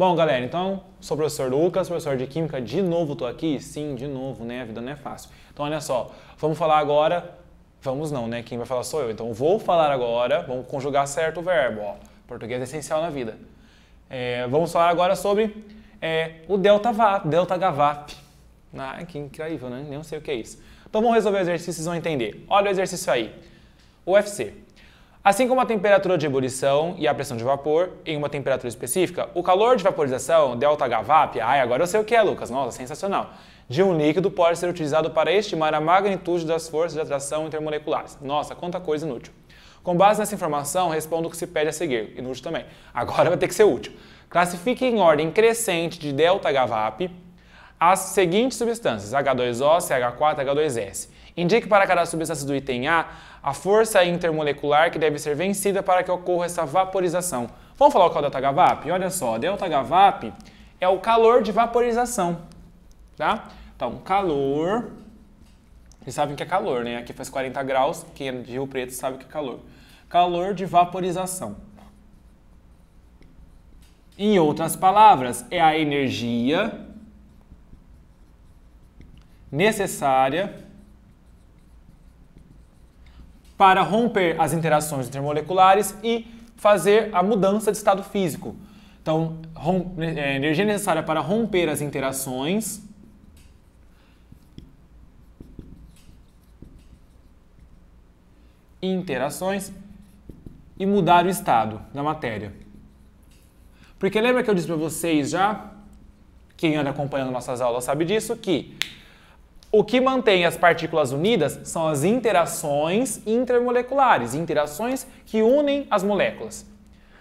Bom, galera, então sou o professor Lucas, professor de Química, de novo estou aqui? Sim, de novo, né? A vida não é fácil. Então, olha só, vamos falar agora. Vamos não, né? Quem vai falar sou eu. Então, vou falar agora, vamos conjugar certo o verbo, ó. Português é essencial na vida. É, vamos falar agora sobre é, o delta VAP, delta GAVAP. Ah, que incrível, né? Nem sei o que é isso. Então, vamos resolver o exercício, vocês vão entender. Olha o exercício aí. UFC. Assim como a temperatura de ebulição e a pressão de vapor em uma temperatura específica, o calor de vaporização, delta ai, agora eu sei o que é, Lucas, nossa, sensacional, de um líquido pode ser utilizado para estimar a magnitude das forças de atração intermoleculares. Nossa, quanta coisa inútil. Com base nessa informação, respondo o que se pede a seguir, inútil também. Agora vai ter que ser útil. Classifique em ordem crescente de delta as seguintes substâncias, H2O, CH4, H2S. Indique para cada substância do item A a força intermolecular que deve ser vencida para que ocorra essa vaporização. Vamos falar o que é o delta-HVAP? Olha só, delta-HVAP é o calor de vaporização, tá? Então, calor, vocês sabem que é calor, né? Aqui faz 40 graus, quem é de Rio Preto sabe que é calor. Calor de vaporização. Em outras palavras, é a energia necessária para romper as interações intermoleculares e fazer a mudança de estado físico. Então, né, é, energia necessária para romper as interações interações e mudar o estado da matéria. Porque lembra que eu disse para vocês já, quem anda acompanhando nossas aulas sabe disso, que o que mantém as partículas unidas são as interações intermoleculares, interações que unem as moléculas.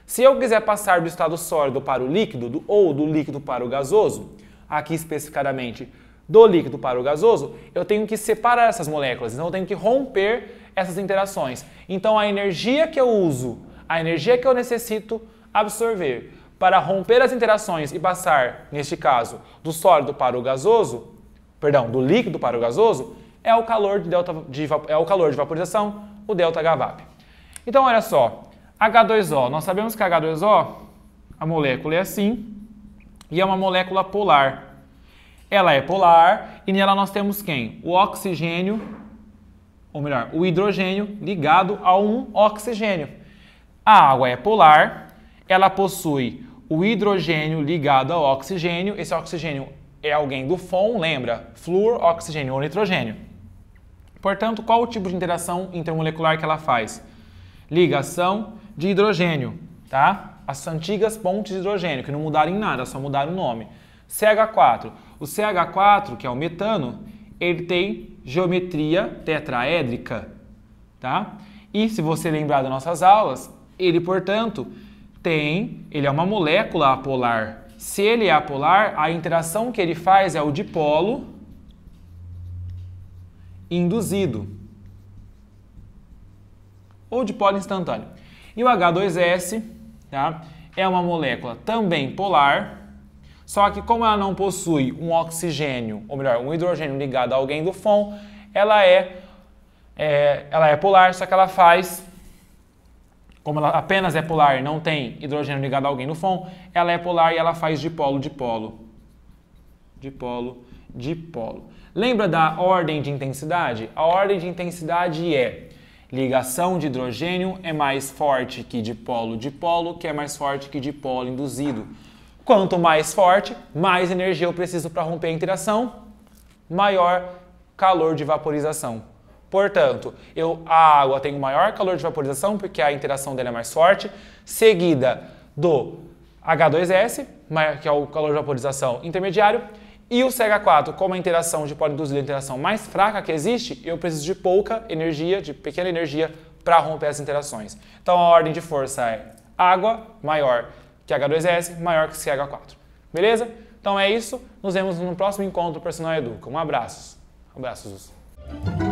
Se eu quiser passar do estado sólido para o líquido do, ou do líquido para o gasoso, aqui especificadamente do líquido para o gasoso, eu tenho que separar essas moléculas, então eu tenho que romper essas interações. Então a energia que eu uso, a energia que eu necessito absorver para romper as interações e passar, neste caso, do sólido para o gasoso, perdão, do líquido para o gasoso é o calor de, delta de, é o calor de vaporização, o delta HVAP. Então, olha só, H2O, nós sabemos que H2O, a molécula é assim, e é uma molécula polar. Ela é polar e nela nós temos quem? O oxigênio, ou melhor, o hidrogênio ligado a um oxigênio. A água é polar, ela possui o hidrogênio ligado ao oxigênio, esse oxigênio é alguém do FON, lembra? Flúor, oxigênio ou nitrogênio. Portanto, qual o tipo de interação intermolecular que ela faz? Ligação de hidrogênio, tá? As antigas pontes de hidrogênio, que não mudaram em nada, só mudaram o nome. CH4. O CH4, que é o metano, ele tem geometria tetraédrica, tá? E se você lembrar das nossas aulas, ele, portanto, tem, ele é uma molécula apolar se ele é apolar, a interação que ele faz é o dipolo induzido. Ou dipolo instantâneo. E o H2S tá, é uma molécula também polar, só que como ela não possui um oxigênio, ou melhor, um hidrogênio ligado a alguém do FON, ela é, é ela é polar, só que ela faz como ela apenas é polar, não tem hidrogênio ligado a alguém no FON, ela é polar e ela faz dipolo, dipolo, dipolo, dipolo. Lembra da ordem de intensidade? A ordem de intensidade é ligação de hidrogênio é mais forte que dipolo, dipolo, que é mais forte que dipolo induzido. Quanto mais forte, mais energia eu preciso para romper a interação, maior calor de vaporização. Portanto, eu, a água tem um maior calor de vaporização porque a interação dela é mais forte, seguida do H2S, que é o calor de vaporização intermediário, e o CH4, como a interação de pólen induzida é a interação mais fraca que existe, eu preciso de pouca energia, de pequena energia, para romper as interações. Então a ordem de força é água maior que H2S maior que CH4. Beleza? Então é isso. Nos vemos no próximo encontro do Personal Educa. Um abraço. Abraços. Zuz.